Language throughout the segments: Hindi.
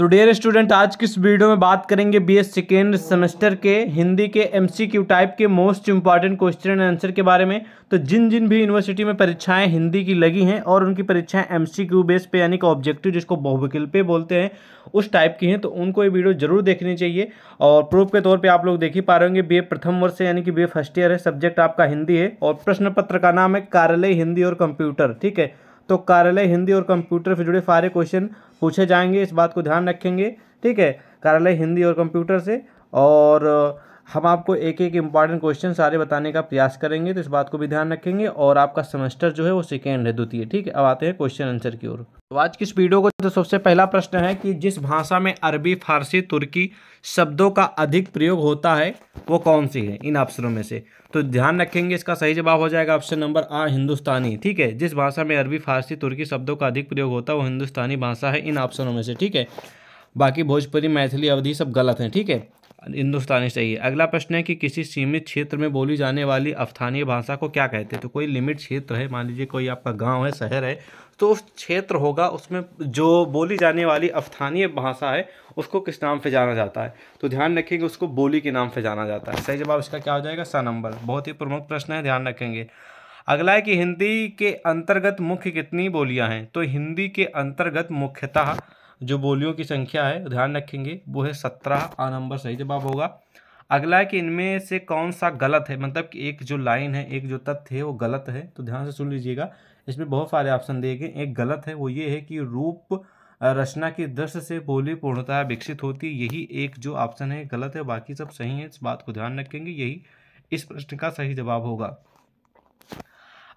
तो डेयर स्टूडेंट आज की इस वीडियो में बात करेंगे बी एस सेकेंड सेमेस्टर के हिंदी के क्यू टाइप के most important question and answer के बारे में तो जिन जिन भी यूनिवर्सिटी में परीक्षाएं हिंदी की लगी हैं और उनकी परीक्षाएं एम क्यू बेस पे यानी कि ऑब्जेक्टिव जिसको बहुविकल्पे बोलते हैं उस टाइप की हैं तो उनको ये वीडियो जरूर देखनी चाहिए और प्रूफ के तौर पर आप लोग देख ही पा रहे होंगे बी प्रथम वर्ष है यानी कि बी फर्स्ट ईयर है सब्जेक्ट आपका हिंदी है और प्रश्न पत्र का नाम है कार्यालय हिंदी और कंप्यूटर ठीक है तो कार्यालय हिंदी और कंप्यूटर से जुड़े सारे क्वेश्चन पूछे जाएंगे इस बात को ध्यान रखेंगे ठीक है कार्यालय हिंदी और कंप्यूटर से और हम आपको एक एक इम्पॉर्टेंट क्वेश्चन सारे बताने का प्रयास करेंगे तो इस बात को भी ध्यान रखेंगे और आपका सेमेस्टर जो है वो सेकेंड है द्वितीय ठीक है अब आते हैं क्वेश्चन आंसर की ओर तो आज की इस वीडियो को तो सबसे पहला प्रश्न है कि जिस भाषा में अरबी फारसी तुर्की शब्दों का अधिक प्रयोग होता है वो कौन सी है इन ऑप्शनों में से तो ध्यान रखेंगे इसका सही जवाब हो जाएगा ऑप्शन नंबर आ हिंदुस्तानी ठीक है जिस भाषा में अरबी फारसी तुर्की शब्दों का अधिक प्रयोग होता है वो हिंदुस्तानी भाषा है इन ऑप्शनों में से ठीक है बाकी भोजपुरी मैथिली अवधि सब गलत हैं ठीक है हिंदुस्तानी है अगला प्रश्न है कि किसी सीमित क्षेत्र में बोली जाने वाली अफ्थानीय भाषा को क्या कहते हैं तो कोई लिमिट क्षेत्र है मान लीजिए कोई आपका गांव है शहर है तो उस क्षेत्र होगा उसमें जो बोली जाने वाली अफथानीय भाषा है उसको किस नाम से जाना जाता है तो ध्यान रखेंगे उसको बोली के नाम से जाना जाता है सही जवाब इसका क्या हो जाएगा सा नंबर बहुत ही प्रमुख प्रश्न है ध्यान रखेंगे अगला है कि हिंदी के अंतर्गत मुख्य कितनी बोलियाँ हैं तो हिंदी के अंतर्गत मुख्यतः जो बोलियों की संख्या है ध्यान रखेंगे वो है सत्रह आ नंबर सही जवाब होगा अगला है कि इनमें से कौन सा गलत है मतलब कि एक जो लाइन है एक जो तथ्य है वो गलत है तो ध्यान से सुन लीजिएगा इसमें बहुत सारे ऑप्शन दिए गए एक गलत है वो ये है कि रूप रचना की दृश्य से बोली पूर्णतः विकसित होती यही एक जो ऑप्शन है गलत है बाकी सब सही है इस बात को ध्यान रखेंगे यही इस प्रश्न का सही जवाब होगा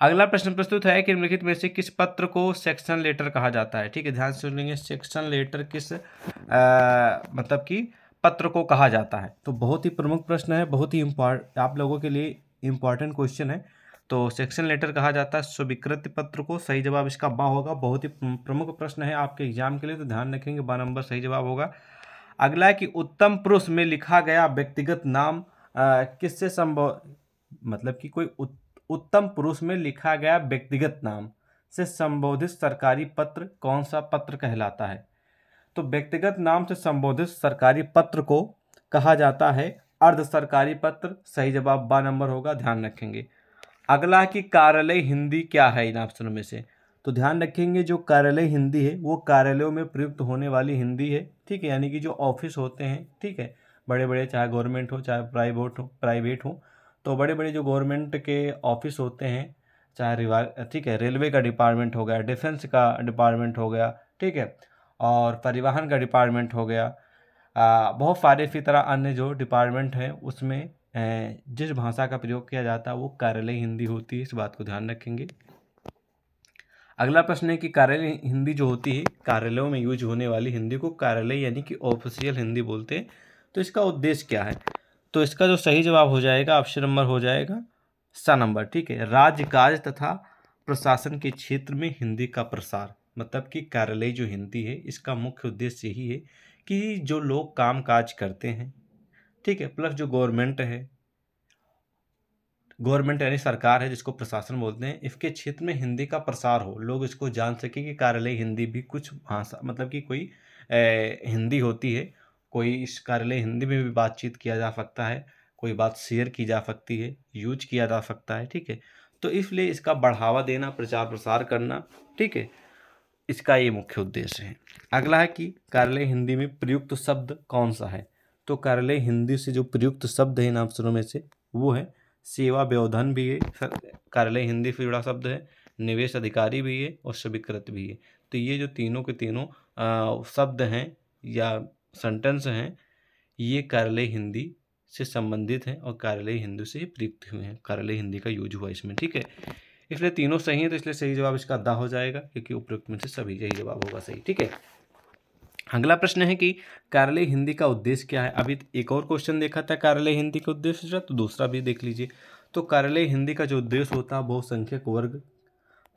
अगला प्रश्न प्रस्तुत है कि निम्नलिखित में से किस पत्र को सेक्शन लेटर कहा जाता है ठीक है ध्यान से सुनेंगे सेक्शन लेटर किस आ, मतलब कि पत्र को कहा जाता है तो बहुत ही प्रमुख प्रश्न है बहुत ही इम्पॉर्ट आप लोगों के लिए इम्पॉर्टेंट क्वेश्चन है तो सेक्शन लेटर कहा जाता है स्वीकृत पत्र को सही जवाब इसका बा होगा बहुत ही प्रमुख प्रश्न है आपके एग्जाम के लिए तो ध्यान रखेंगे बा नंबर सही जवाब होगा अगला है कि उत्तम पुरुष में लिखा गया व्यक्तिगत नाम किससे संभव मतलब कि कोई उत् उत्तम पुरुष में लिखा गया व्यक्तिगत नाम से संबोधित सरकारी पत्र कौन सा पत्र कहलाता है तो व्यक्तिगत नाम से संबोधित सरकारी पत्र को कहा जाता है अर्ध सरकारी पत्र सही जवाब बा नंबर होगा ध्यान रखेंगे अगला कि कार्यालय हिंदी क्या है इन ऑप्शनों में से तो ध्यान रखेंगे जो कार्यालय हिंदी है वो कार्यालयों में प्रयुक्त होने वाली हिंदी है ठीक है यानी कि जो ऑफिस होते हैं ठीक है बड़े बड़े चाहे गवर्नमेंट हो चाहे प्राइवेट हो प्राइवेट हो तो बड़े बड़े जो गवर्नमेंट के ऑफिस होते हैं चाहे रिवा ठीक है रेलवे का डिपार्टमेंट हो गया डिफेंस का डिपार्टमेंट हो गया ठीक है और परिवहन का डिपार्टमेंट हो गया आ, बहुत सारे इसी तरह अन्य जो डिपार्टमेंट हैं उसमें जिस भाषा का प्रयोग किया जाता है वो कार्यालय हिंदी होती है इस बात को ध्यान रखेंगे अगला प्रश्न है कि कार्यालय हिंदी जो होती है कार्यालयों में यूज होने वाली हिंदी को कार्यालय यानी कि ऑफिशियल हिंदी बोलते हैं तो इसका उद्देश्य क्या है तो इसका जो सही जवाब हो जाएगा ऑप्शन नंबर हो जाएगा सा नंबर ठीक है राजकाज तथा प्रशासन के क्षेत्र में हिंदी का प्रसार मतलब कि कार्यालय जो हिंदी है इसका मुख्य उद्देश्य यही है कि जो लोग काम काज करते हैं ठीक है प्लस जो गवर्नमेंट है गवर्नमेंट यानी सरकार है जिसको प्रशासन बोलते हैं इसके क्षेत्र में हिंदी का प्रसार हो लोग इसको जान सकें कि कार्यालय हिंदी भी कुछ भाषा मतलब कि कोई ए, हिंदी होती है कोई इस कार्यालय हिंदी में भी बातचीत किया जा सकता है कोई बात शेयर की जा सकती है यूज किया जा सकता है ठीक है तो इसलिए इसका बढ़ावा देना प्रचार प्रसार करना ठीक है इसका ये मुख्य उद्देश्य है अगला है कि कार्यालय हिंदी में प्रयुक्त शब्द कौन सा है तो कार्यालय हिंदी से जो प्रयुक्त शब्द है इन अवसरों में से वो है सेवा व्यवधान भी है कार्यालय हिंदी से जुड़ा शब्द है निवेश अधिकारी भी है और स्वीकृत भी है तो ये जो तीनों के तीनों शब्द हैं या सेंटेंस हैं ये कार्यालय हिंदी से संबंधित हैं और कार्यालय हिंदी से प्रयुक्त हुए हैं कार्यालय हिंदी का यूज हुआ इसमें ठीक है इसलिए तीनों सही हैं तो इसलिए सही जवाब इसका दा हो जाएगा क्योंकि उपयुक्त में से सभी यही जवाब होगा सही ठीक है अगला प्रश्न है कि कार्यालय हिंदी का उद्देश्य क्या है अभी तो एक और क्वेश्चन देखा था कार्यालय हिंदी का उद्देश्य तो दूसरा भी देख लीजिए तो कार्यालय हिंदी का जो उद्देश्य होता है बहुसंख्यक वर्ग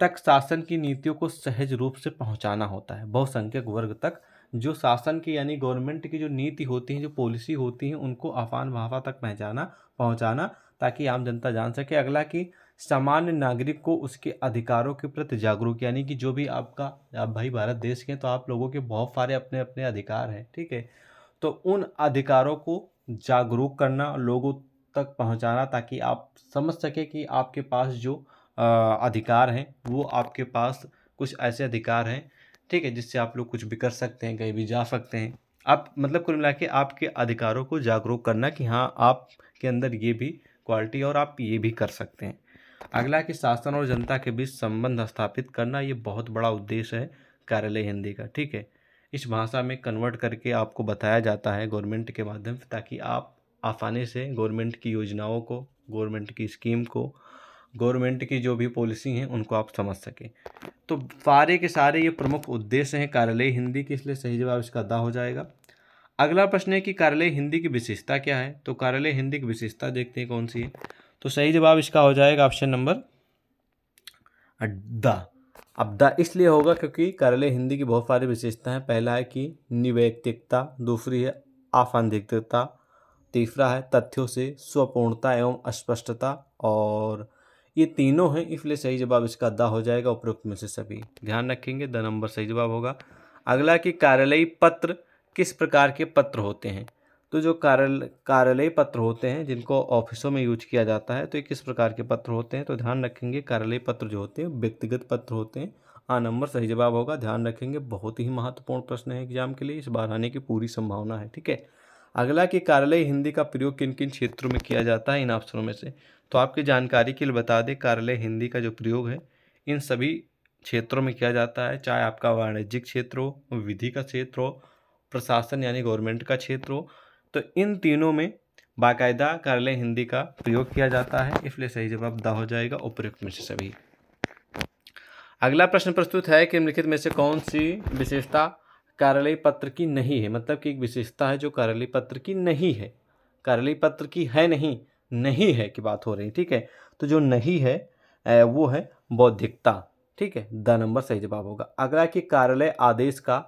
तक शासन की नीतियों को सहज रूप से पहुंचाना होता है बहुसंख्यक वर्ग तक जो शासन की यानी गवर्नमेंट की जो नीति होती है जो पॉलिसी होती है उनको आफान भाफा तक पहुँचाना पहुँचाना ताकि आम जनता जान सके अगला कि सामान्य नागरिक को उसके अधिकारों के प्रति जागरूक यानी कि जो भी आपका आप भाई भारत देश के हैं तो आप लोगों के बहुत सारे अपने अपने अधिकार हैं ठीक है तो उन अधिकारों को जागरूक करना लोगों तक पहुंचाना ताकि आप समझ सके कि आपके पास जो आ, अधिकार हैं वो आपके पास कुछ ऐसे अधिकार हैं ठीक है जिससे आप लोग कुछ भी कर सकते हैं कहीं भी जा सकते हैं आप मतलब कुल मिला के आपके अधिकारों को जागरूक करना कि हाँ आप के अंदर ये भी क्वालिटी और आप ये भी कर सकते हैं अगला कि शासन और जनता के बीच संबंध स्थापित करना ये बहुत बड़ा उद्देश्य है कार्यालय हिंदी का ठीक है इस भाषा में कन्वर्ट करके आपको बताया जाता है गवर्नमेंट के माध्यम से ताकि आप आसानी से गवर्नमेंट की योजनाओं को गवर्नमेंट की स्कीम को गवर्नमेंट की जो भी पॉलिसी हैं उनको आप समझ सकें तो सारे के सारे ये प्रमुख उद्देश्य हैं कार्यालय हिंदी के इसलिए सही जवाब इसका दा हो जाएगा अगला प्रश्न है कि कार्यालय हिंदी की विशेषता क्या है तो कार्यालय हिंदी की विशेषता देखते हैं कौन सी है तो सही जवाब इसका हो जाएगा ऑप्शन नंबर द अब द इसलिए होगा क्योंकि कार्यालय हिंदी की बहुत सारी विशेषता है पहला है कि निवैयक्तिकता दूसरी है आफांधिकता तीसरा है तथ्यों से स्वपूर्णता एवं स्पष्टता और ये तीनों हैं इसलिए सही जवाब इसका द हो जाएगा उपरोक्त में से सभी ध्यान रखेंगे द नंबर सही जवाब होगा अगला कि कार्यालयी पत्र किस प्रकार के पत्र होते हैं तो जो कार्यालय कार्यालय पत्र होते हैं जिनको ऑफिसों में यूज किया जाता है तो ये किस प्रकार के पत्र होते हैं तो ध्यान रखेंगे कार्यालय पत्र जो होते हैं व्यक्तिगत पत्र होते हैं आ नंबर सही जवाब होगा ध्यान रखेंगे बहुत ही महत्वपूर्ण प्रश्न है एग्जाम के लिए इस बार आने की पूरी संभावना है ठीक है अगला कि कार्यालय हिंदी का प्रयोग किन किन क्षेत्रों में किया जाता है इन ऑप्शनों में से तो आपकी जानकारी के लिए बता दें कार्यालय हिंदी का जो प्रयोग है इन सभी क्षेत्रों में किया जाता है चाहे आपका वाणिज्यिक क्षेत्र हो विधि का क्षेत्र हो प्रशासन यानी गवर्नमेंट का क्षेत्र हो तो इन तीनों में बाकायदा कार्यालय हिंदी का प्रयोग किया जाता है इसलिए सही जवाब दा हो जाएगा उपयुक्त में से सभी अगला प्रश्न प्रस्तुत है कि निम्नलिखित में से कौन सी विशेषता कार्यालय पत्र की नहीं है मतलब कि एक विशेषता है जो कार्यालय पत्र की नहीं है कार्यालय पत्र की है नहीं नहीं है की बात हो रही ठीक है तो जो नहीं है वो है बौद्धिकता ठीक है द नंबर सही जवाब होगा अगला कि कार्यालय आदेश का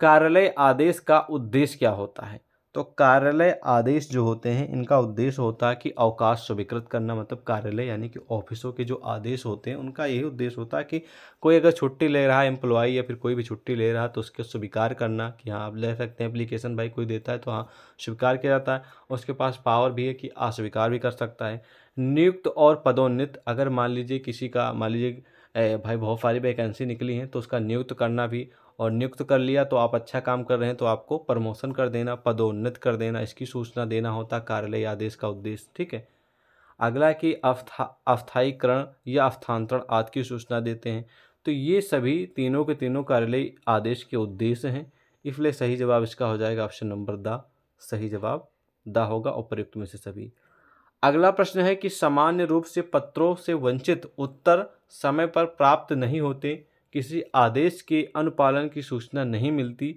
कार्यालय आदेश का उद्देश्य क्या होता है तो कार्यालय आदेश जो होते हैं इनका उद्देश्य होता है कि अवकाश स्वीकृत करना मतलब कार्यालय यानी कि ऑफिसों के जो आदेश होते हैं उनका यही उद्देश्य होता है कि कोई अगर छुट्टी ले रहा है एम्प्लॉय या फिर कोई भी छुट्टी ले रहा है तो उसके स्वीकार करना कि हाँ आप ले सकते हैं एप्लीकेशन भाई कोई देता है तो हाँ स्वीकार किया जाता है उसके पास पावर भी है कि अस्वीकार भी कर सकता है नियुक्त और पदोन्नत अगर मान लीजिए किसी का मान लीजिए भाई बहुत सारी वैकेंसी निकली हैं तो उसका नियुक्त करना भी और नियुक्त कर लिया तो आप अच्छा काम कर रहे हैं तो आपको प्रमोशन कर देना पदोन्नत कर देना इसकी सूचना देना होता कार्यालय आदेश का उद्देश्य ठीक है अगला कि अवथा अस्थायीकरण या अवस्थान्तरण आदि की सूचना देते हैं तो ये सभी तीनों के तीनों कार्यालय आदेश के उद्देश्य हैं इसलिए सही जवाब इसका हो जाएगा ऑप्शन नंबर द सही जवाब द होगा उपयुक्त में से सभी अगला प्रश्न है कि सामान्य रूप से पत्रों से वंचित उत्तर समय पर प्राप्त नहीं होते किसी आदेश के अनुपालन की सूचना नहीं मिलती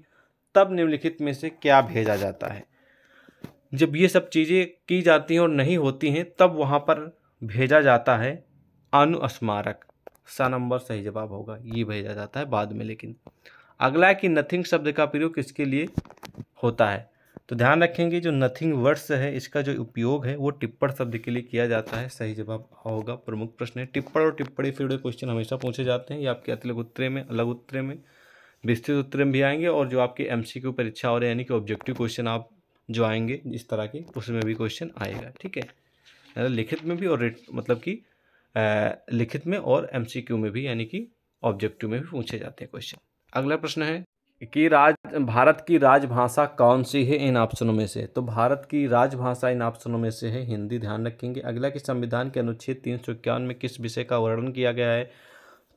तब निम्नलिखित में से क्या भेजा जाता है जब ये सब चीज़ें की जाती हैं और नहीं होती हैं तब वहाँ पर भेजा जाता है अनुस्मारक सा नंबर सही जवाब होगा ये भेजा जाता है बाद में लेकिन अगला है कि नथिंग शब्द का प्रयोग किसके लिए होता है तो ध्यान रखेंगे जो नथिंग वर्ड्स है इसका जो उपयोग है वो टिप्पण शब्द के लिए किया जाता है सही जवाब होगा प्रमुख प्रश्न है टिप्पण और टिप्पणी से जुड़े क्वेश्चन हमेशा पूछे जाते हैं ये आपके अतिलग उत्तरे में अलग उत्तरे में विस्तृत उत्तरे में भी आएंगे और जो आपके एम परीक्षा और यानी कि ऑब्जेक्टिव क्वेश्चन आप जो आएंगे इस तरह के उसमें भी क्वेश्चन आएगा ठीक है लिखित में भी और मतलब कि लिखित में और एम में भी यानी कि ऑब्जेक्टिव में भी पूछे जाते हैं क्वेश्चन अगला प्रश्न है कि राज भारत की राजभाषा कौन सी है इन ऑप्शनों में से तो भारत की राजभाषा इन ऑप्शनों में से है हिंदी ध्यान रखेंगे अगला कि संविधान के अनुच्छेद तीन सौ इक्यावन में किस विषय का वर्णन किया गया है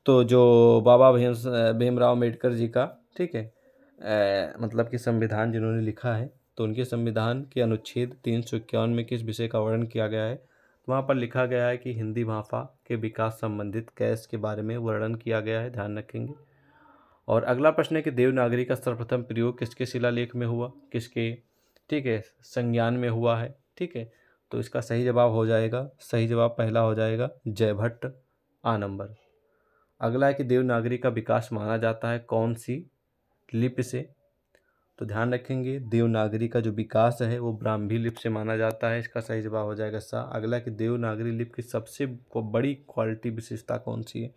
तो जो बाबा भीम भीमराव अम्बेडकर जी का ठीक है ए, मतलब कि संविधान जिन्होंने लिखा है तो उनके संविधान के अनुच्छेद तीन सौ इक्यावन में किस विषय का वर्णन किया गया है तो वहाँ पर लिखा गया है कि हिंदी भाषा के विकास संबंधित कैश के बारे में वर्णन किया गया है ध्यान रखेंगे और अगला प्रश्न है कि देवनागरी का सर्वप्रथम प्रयोग किसके शिलालेख में हुआ किसके ठीक है संज्ञान में हुआ है ठीक है तो इसका सही जवाब हो जाएगा सही जवाब पहला हो जाएगा जयभट्ट आ नंबर अगला है कि देवनागरी का विकास माना जाता है कौन सी लिपि से तो ध्यान रखेंगे देवनागरी का जो विकास है वो ब्राह्मी लिप से माना जाता है इसका सही जवाब हो जाएगा सा अगला कि देवनागरी लिप की सबसे बड़ी क्वालिटी विशेषता कौन सी है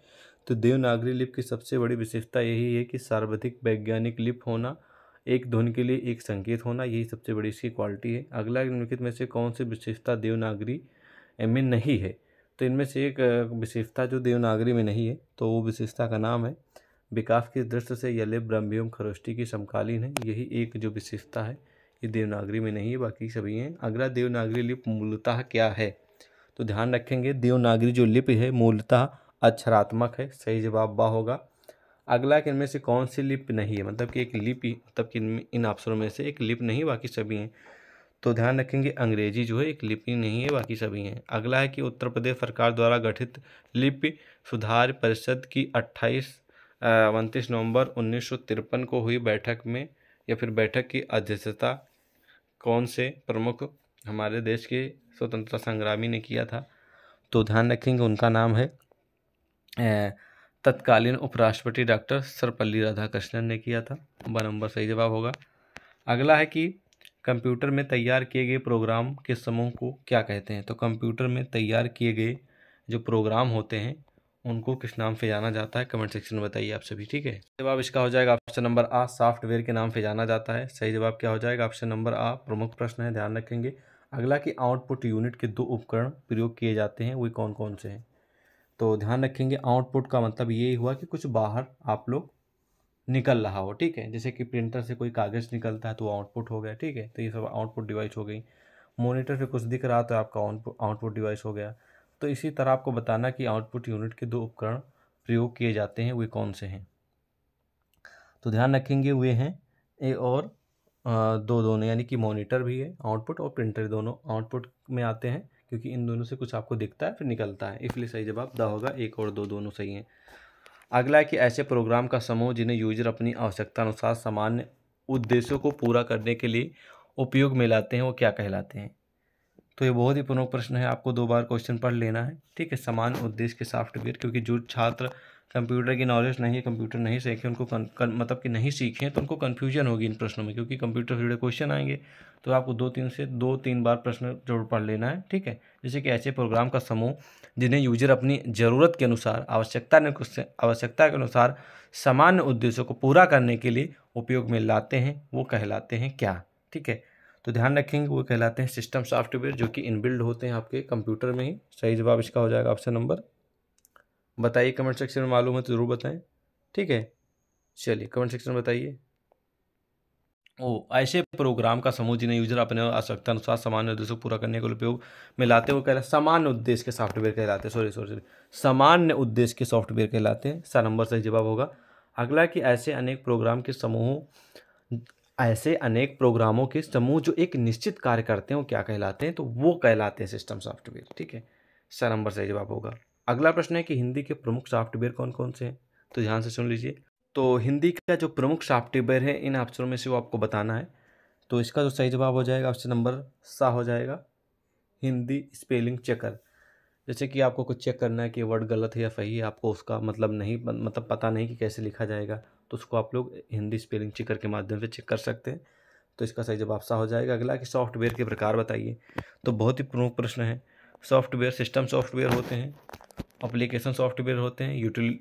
तो देवनागरी लिप की सबसे बड़ी विशेषता यही है कि सर्वाधिक वैज्ञानिक लिप होना एक ध्वनि के लिए एक संकेत होना यही सबसे बड़ी इसकी क्वालिटी है अगला निम्नलिखित में से कौन सी विशेषता देवनागरी में नहीं है तो इनमें से एक विशेषता जो देवनागरी में नहीं है तो वो विशेषता का नाम है विकास की दृष्टि से यले ब्रह्मियम खरोष्टी की समकालीन है यही एक जो विशेषता है ये देवनागरी में नहीं है बाकी सभी हैं अगला देवनागरी लिप मूलतः क्या है तो ध्यान रखेंगे देवनागरी जो लिप है मूलतः अक्षरात्मक है सही जवाब बा होगा अगला कि इनमें से कौन सी लिप नहीं है मतलब कि एक लिप ही मतलब कि इन ऑप्शनों में से एक लिप नहीं बाकी सभी हैं तो ध्यान रखेंगे अंग्रेजी जो है एक लिपि नहीं है बाकी सभी हैं अगला है कि उत्तर प्रदेश सरकार द्वारा गठित लिपि सुधार परिषद की अट्ठाईस उनतीस नवंबर उन्नीस को हुई बैठक में या फिर बैठक की अध्यक्षता कौन से प्रमुख हमारे देश के स्वतंत्रता संग्रामी ने किया था तो ध्यान रखेंगे उनका नाम है तत्कालीन उपराष्ट्रपति डॉक्टर सर्वपल्ली राधाकृष्णन ने किया था वन नंबर सही जवाब होगा अगला है कि कंप्यूटर में तैयार किए गए प्रोग्राम के समूह को क्या कहते हैं तो कंप्यूटर में तैयार किए गए जो प्रोग्राम होते हैं उनको किस नाम से जाना जाता है कमेंट सेक्शन में बताइए आप सभी ठीक है जवाब इसका हो जाएगा ऑप्शन नंबर आ सॉफ्टवेयर के नाम से जाना जाता है सही जवाब क्या हो जाएगा ऑप्शन नंबर आ प्रमुख प्रश्न है ध्यान रखेंगे अगला कि आउटपुट यूनिट के दो उपकरण प्रयोग किए जाते हैं वे कौन कौन से हैं तो ध्यान रखेंगे आउटपुट का मतलब ये हुआ कि कुछ बाहर आप लोग निकल रहा हो ठीक है जैसे कि प्रिंटर से कोई कागज़ निकलता है तो आउटपुट हो गया ठीक है तो ये सब आउटपुट डिवाइस हो गई मोनिटर से कुछ दिख रहा तो आपका आउटपुट डिवाइस हो गया तो इसी तरह आपको बताना कि आउटपुट यूनिट के दो उपकरण प्रयोग किए जाते हैं वे कौन से हैं तो ध्यान रखेंगे वे हैं ए और दो दोनों यानी कि मॉनिटर भी है आउटपुट और प्रिंटर दोनों आउटपुट में आते हैं क्योंकि इन दोनों से कुछ आपको दिखता है फिर निकलता है इसलिए सही जवाब द होगा एक और दो दोनों सही हैं अगला है कि ऐसे प्रोग्राम का समूह जिन्हें यूजर अपनी आवश्यकता अनुसार सामान्य उद्देश्यों को पूरा करने के लिए उपयोग में लाते हैं वो क्या कहलाते हैं तो ये बहुत ही प्रमुख प्रश्न है आपको दो बार क्वेश्चन पढ़ लेना है ठीक है समान उद्देश्य के सॉफ्टवेयर क्योंकि जो छात्र कंप्यूटर की नॉलेज नहीं है कंप्यूटर नहीं सीखे उनको कन, कन, मतलब कि नहीं सीखे तो उनको कन्फ्यूजन होगी इन प्रश्नों में क्योंकि कंप्यूटर से जुड़े क्वेश्चन आएंगे तो आपको दो तीन से दो तीन बार प्रश्न जरूर पढ़ लेना है ठीक है जैसे कि ऐसे प्रोग्राम का समूह जिन्हें यूजर अपनी ज़रूरत के अनुसार आवश्यकता ने आवश्यकता के अनुसार सामान्य उद्देश्यों को पूरा करने के लिए उपयोग में लाते हैं वो कहलाते हैं क्या ठीक है तो ध्यान रखेंगे वो कहलाते हैं सिस्टम सॉफ्टवेयर जो कि इनबिल्ड होते हैं आपके कंप्यूटर में ही सही जवाब इसका हो जाएगा ऑप्शन नंबर बताइए कमेंट सेक्शन में मालूम है तो ज़रूर बताएं ठीक है चलिए कमेंट सेक्शन में बताइए ओ ऐसे प्रोग्राम का समूह जिन्हें यूजर अपने आवश्यकता अनुसार सामान्य उद्देश्य को पूरा करने के उपयोग में लाते हैं वो कहला सामान्य उद्देश्य के सॉफ्टवेयर कहलाते हैं सॉरी सॉरी सामान्य उद्देश्य के सॉफ्टवेयर कहलाते हैं सा नंबर सही जवाब होगा अगला कि ऐसे अनेक प्रोग्राम के समूह ऐसे अनेक प्रोग्रामों के समूह जो एक निश्चित कार्य करते हैं वो क्या कहलाते हैं तो वो कहलाते हैं सिस्टम सॉफ्टवेयर ठीक है सा नंबर सही जवाब होगा अगला प्रश्न है कि हिंदी के प्रमुख सॉफ्टवेयर कौन कौन से हैं तो ध्यान से सुन लीजिए तो हिंदी का जो प्रमुख सॉफ्टवेयर है इन ऑप्शनों में से वो आपको बताना है तो इसका जो सही जवाब हो जाएगा ऑप्शन नंबर सा हो जाएगा हिंदी स्पेलिंग चेकर जैसे कि आपको कुछ चेक करना है कि वर्ड गलत है या सही है आपको उसका मतलब नहीं मतलब पता नहीं कि कैसे लिखा जाएगा तो उसको आप लोग हिंदी स्पेलिंग चेकर के माध्यम से चेक कर सकते हैं तो इसका सही जवाब सा हो जाएगा अगला कि सॉफ्टवेयर के प्रकार बताइए तो बहुत ही प्रमुख प्रश्न है सॉफ्टवेयर सिस्टम सॉफ्टवेयर होते हैं अप्लीकेशन सॉफ्टवेयर होते हैं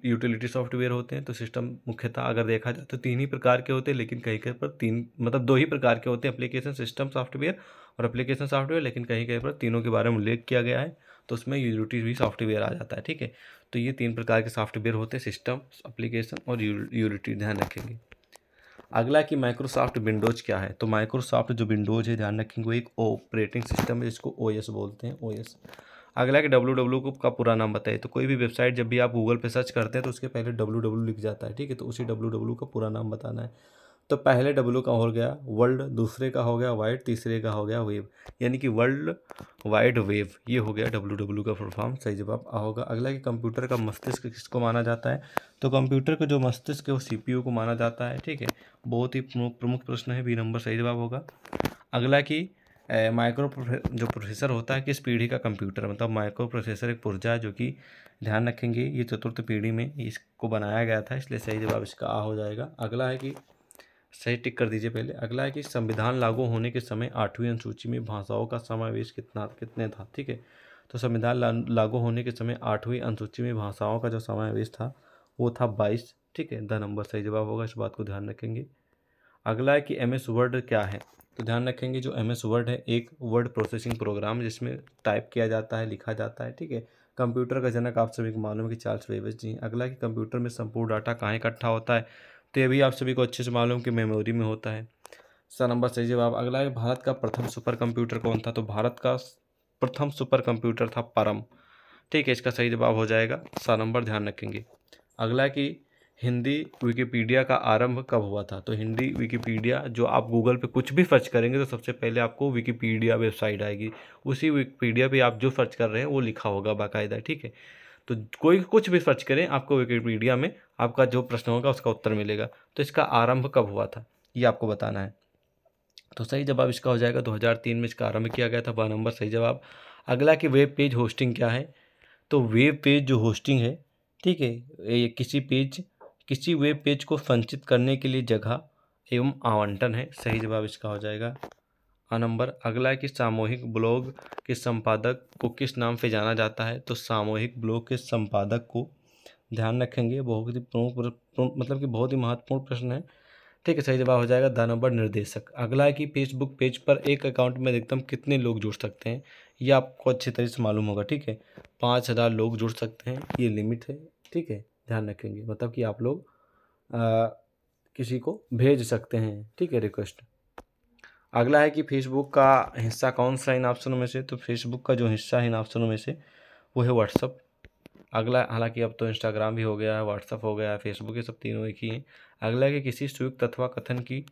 यूटिलिटी सॉफ्टवेयर होते हैं तो सिस्टम मुख्यतः अगर देखा जाए तो तीन ही प्रकार के होते हैं लेकिन कहीं कहीं पर तीन मतलब दो ही प्रकार के होते हैं अप्लीकेशन सिस्टम सॉफ्टवेयर और अप्लीकेशन सॉफ्टवेयर लेकिन कहीं कहीं पर तीनों के बारे में उल्लेख किया गया है तो उसमें यूटिलिटी भी सॉफ्टवेयर आ जाता है ठीक है तो ये तीन प्रकार के सॉफ्टवेयर होते हैं सिस्टम अप्लीकेशन और यूटिलिटी ध्यान रखेंगे अगला कि माइक्रोसॉफ्ट विंडोज क्या है तो माइक्रोसॉफ्ट जो विंडोज है ध्यान रखेंगे वो एक ऑपरेटिंग सिस्टम है जिसको ओ बोलते हैं ओ अगला कि डब्लू डब्ल्यू को का पूरा नाम बताइए तो कोई भी वेबसाइट जब भी आप गूगल पे सर्च करते हैं तो उसके पहले डब्लू डब्ल्यू लिख जाता है ठीक है तो उसी डब्लू डब्ल्यू का पूरा नाम बताना है तो पहले डब्ल्यू का हो गया वर्ल्ड दूसरे का हो गया वाइड तीसरे का हो गया वेव यानी कि वर्ल्ड वाइड वेव ये हो गया डब्ल्यू डब्ल्यू का फुलफॉर्म सही जवाब होगा अगला कि कंप्यूटर का मस्तिष्क किसको माना जाता है तो कंप्यूटर का जो मस्तिष्क है वो सी को माना जाता है ठीक है बहुत ही प्रमुख प्रमुख प्रश्न है बी नंबर सही जवाब होगा अगला कि माइक्रो जो प्रोसेसर होता है किस पीढ़ी का कंप्यूटर मतलब माइक्रो प्रोसेसर एक पुर्जा जो कि ध्यान रखेंगे ये चतुर्थ पीढ़ी में इसको बनाया गया था इसलिए सही जवाब इसका आ हो जाएगा अगला है कि सही टिक कर दीजिए पहले अगला है कि संविधान लागू होने के समय आठवीं अनुसूची में भाषाओं का समावेश कितना कितने था ठीक है तो संविधान लागू होने के समय आठवीं अनुसूची में भाषाओं का जो समावेश था वो था बाईस ठीक है द नंबर सही जवाब होगा इस बात को ध्यान रखेंगे अगला है कि एम एस वर्ड क्या है तो ध्यान रखेंगे जो एम एस वर्ड है एक वर्ड प्रोसेसिंग प्रोग्राम जिसमें टाइप किया जाता है लिखा जाता है ठीक है कंप्यूटर का जनक आप सभी को मालूम है कि चार्ल्स वेबस जी अगला कि कंप्यूटर में संपूर्ण डाटा कहाँ इकट्ठा होता है तो ये भी आप सभी को अच्छे से मालूम कि मेमोरी में होता है सर नंबर सही जवाब अगला है भारत का प्रथम सुपर कंप्यूटर कौन था तो भारत का प्रथम सुपर कंप्यूटर था परम ठीक है इसका सही जवाब हो जाएगा सर नंबर ध्यान रखेंगे अगला कि हिंदी विकिपीडिया का आरंभ कब हुआ था तो हिंदी विकिपीडिया जो आप गूगल पे कुछ भी सर्च करेंगे तो सबसे पहले आपको विकीपीडिया वेबसाइट आएगी उसी विकिपीडिया पे आप जो सर्च कर रहे हैं वो लिखा होगा बाकायदा ठीक है तो कोई कुछ भी सर्च करें आपको विकिपीडिया में आपका जो प्रश्न होगा उसका उत्तर मिलेगा तो इसका आरंभ कब हुआ था ये आपको बताना है तो सही जवाब इसका हो जाएगा 2003 में इसका आरंभ किया गया था वह नंबर सही जवाब अगला कि वेब पेज होस्टिंग क्या है तो वेब पेज जो होस्टिंग है ठीक है ये किसी पेज किसी वेब पेज को संचित करने के लिए जगह एवं आवंटन है सही जवाब इसका हो जाएगा आ नंबर अगला है कि सामूहिक ब्लॉग के संपादक को किस नाम से जाना जाता है तो सामूहिक ब्लॉग के संपादक को ध्यान रखेंगे बहुत ही प्रमुख मतलब कि बहुत ही महत्वपूर्ण प्रश्न है ठीक है सही जवाब हो जाएगा द नंबर निर्देशक अगला है कि फेसबुक पेज पर एक अकाउंट में अधिकतम कितने लोग जुड़ सकते हैं ये आपको अच्छे तरीके से मालूम होगा ठीक है पाँच हज़ार लोग जुड़ सकते हैं ये लिमिट है ठीक है ध्यान रखेंगे मतलब कि आप लोग आ, किसी को भेज सकते हैं ठीक है रिक्वेस्ट अगला है कि फेसबुक का हिस्सा कौन सा इन ऑप्शनों में से तो फेसबुक का जो हिस्सा है इन ऑप्शनों में से वो है व्हाट्सअप अगला हालांकि अब तो इंस्टाग्राम भी हो गया है व्हाट्सअप हो गया है फेसबुक ये सब तीनों एक ही हैं अगला है कि किसी सुयुक्त अथवा कथन की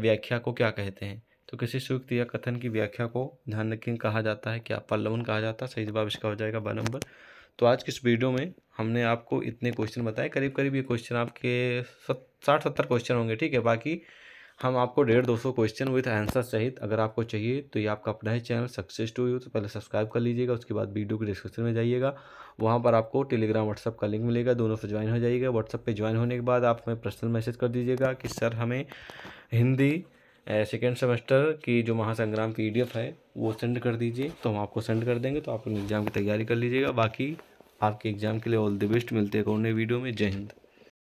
व्याख्या को क्या कहते हैं तो किसी सुयुक्त या कथन की व्याख्या को ध्यान रखें कहा जाता है क्या पल्लवन कहा जाता है सही जवाब इसका हो जाएगा ब नंबर तो आज की इस वीडियो में हमने आपको इतने क्वेश्चन बताए करीब करीब ये क्वेश्चन आपके साठ सत्तर क्वेश्चन होंगे ठीक है बाकी हम आपको डेढ़ दो सौ क्वेश्चन विथ आंसर सहित अगर आपको चाहिए तो ये आपका अपना ही चैनल सक्सेस टू यू तो पहले सब्सक्राइब कर लीजिएगा उसके बाद वीडियो के डिस्क्रिप्शन में जाइएगा वहाँ पर आपको टेलीग्राम व्हाट्सअप का लिंक मिलेगा दोनों से ज्वाइन हो जाइएगा व्हाट्सअप पे ज्वाइन होने के बाद आप हमें पर्सनल मैसेज कर दीजिएगा कि सर हमें हिंदी सेकेंड सेमेस्टर की जो महासंग्राम पी e है वो सेंड कर दीजिए तो हम आपको सेंड कर देंगे तो आप एग्ज़ाम की तैयारी कर लीजिएगा बाकी आपके एग्जाम के लिए ऑल द बेस्ट मिलते हैं और नए वीडियो में जय हिंद